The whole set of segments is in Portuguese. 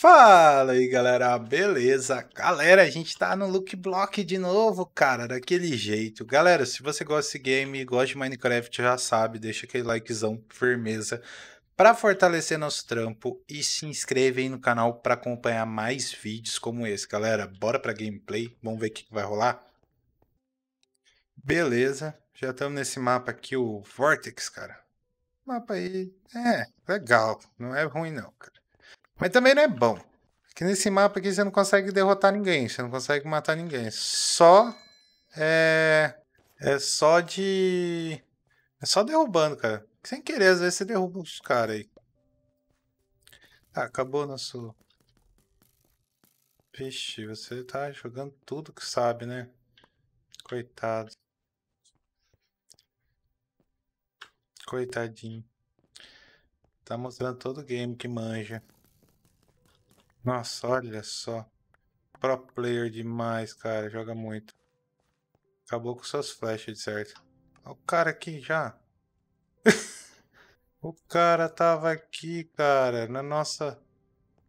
Fala aí galera, beleza? Galera, a gente tá no look block de novo, cara, daquele jeito. Galera, se você gosta desse game, gosta de Minecraft, já sabe, deixa aquele likezão firmeza para fortalecer nosso trampo e se inscreve aí no canal para acompanhar mais vídeos como esse. Galera, bora pra gameplay, vamos ver o que vai rolar? Beleza, já estamos nesse mapa aqui, o Vortex, cara. mapa aí, é, legal, não é ruim não, cara. Mas também não é bom. Que nesse mapa aqui você não consegue derrotar ninguém, você não consegue matar ninguém. Só é é só de é só derrubando, cara. Sem querer, às vezes você derruba os caras aí. Tá, acabou nosso Vixe, você tá jogando tudo que sabe, né? Coitado. Coitadinho. Tá mostrando todo o game que manja. Nossa, olha só. Pro player demais, cara. Joga muito. Acabou com suas flechas, de certo. Olha o cara aqui já. o cara tava aqui, cara. Na nossa...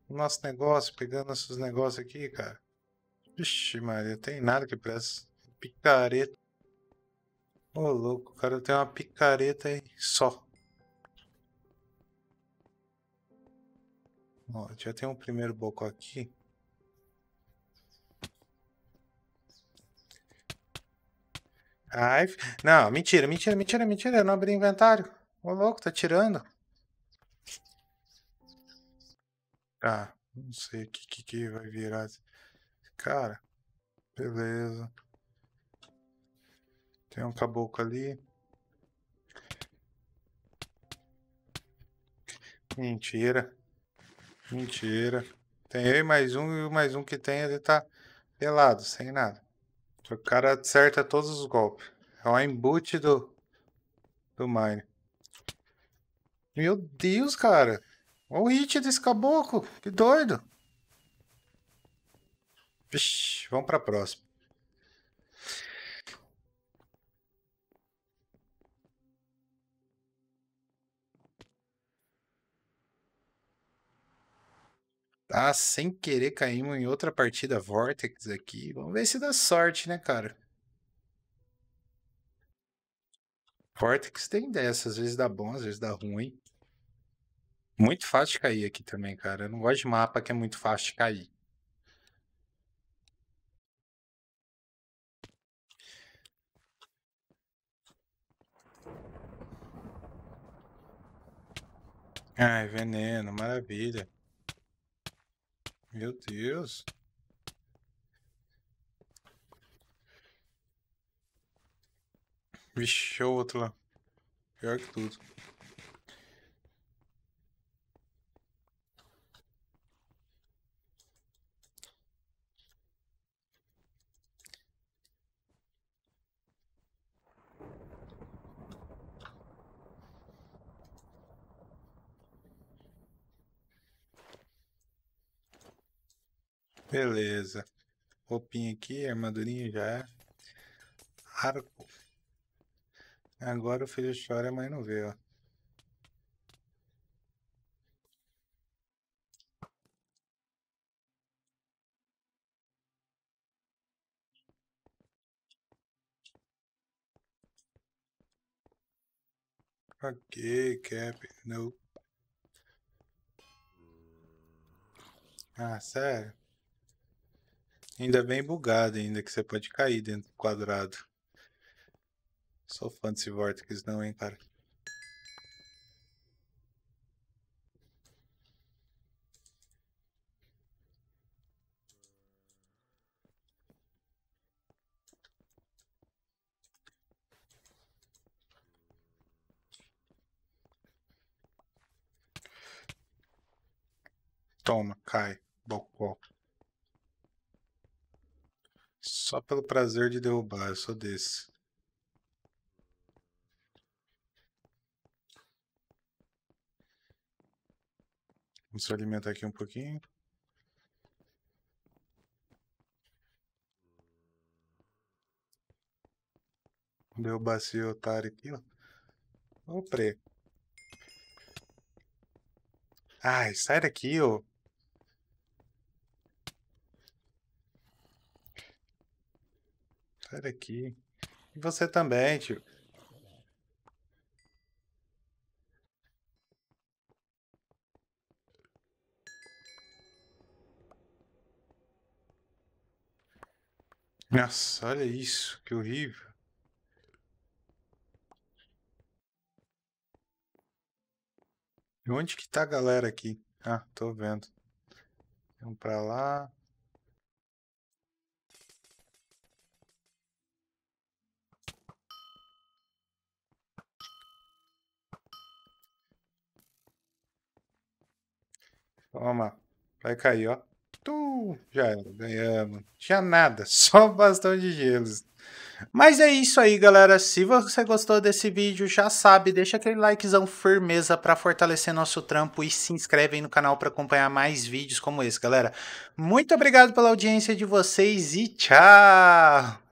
nosso negócio, pegando nossos negócios aqui, cara. Vixe, Maria, tem nada que presta. Picareta. Ô, louco, o cara tem uma picareta aí só. Ó, já tem um primeiro boco aqui. Ai, não, mentira, mentira, mentira, mentira. Eu não abri inventário. Ô louco, tá tirando. Tá, ah, não sei o que, que, que vai virar. Cara, beleza. Tem um caboclo ali. Mentira. Mentira. Tem eu e mais um, e o mais um que tem, ele tá pelado, sem nada. O cara acerta todos os golpes. É um embute do. do Mine. Meu Deus, cara. Olha o hit desse caboclo. Que doido. Vixe, vamos pra próxima. Tá, sem querer caímos em outra partida Vortex aqui. Vamos ver se dá sorte, né, cara? Vortex tem dessas, às vezes dá bom, às vezes dá ruim. Muito fácil de cair aqui também, cara. Eu não gosto de mapa que é muito fácil de cair. Ai, veneno, maravilha. Meu Deus. Vixe, o outro lá. Pior que tudo. Beleza. Roupinha aqui, armadurinha já. Arco. Agora o filho chora mas não vê, ó. Ok, Cap. Não. Ah, sério? Ainda bem bugado, ainda que você pode cair dentro do quadrado. Sou fã desse Vortex não, hein, cara. Toma, cai, bocó. Só pelo prazer de derrubar, eu sou desse. Vamos se alimentar aqui um pouquinho. Derrubar esse otário aqui, ó. Ô, pre. Ai, sai daqui, ô. Sai daqui. E você também, tio. Nossa, olha isso, que horrível. E onde que tá a galera aqui? Ah, tô vendo. Vamos pra lá. Toma. Vai cair, ó. Tu, já era, ganhamos. Tinha nada, só bastão de gelos. Mas é isso aí, galera. Se você gostou desse vídeo, já sabe, deixa aquele likezão firmeza para fortalecer nosso trampo e se inscreve aí no canal para acompanhar mais vídeos como esse, galera. Muito obrigado pela audiência de vocês e tchau!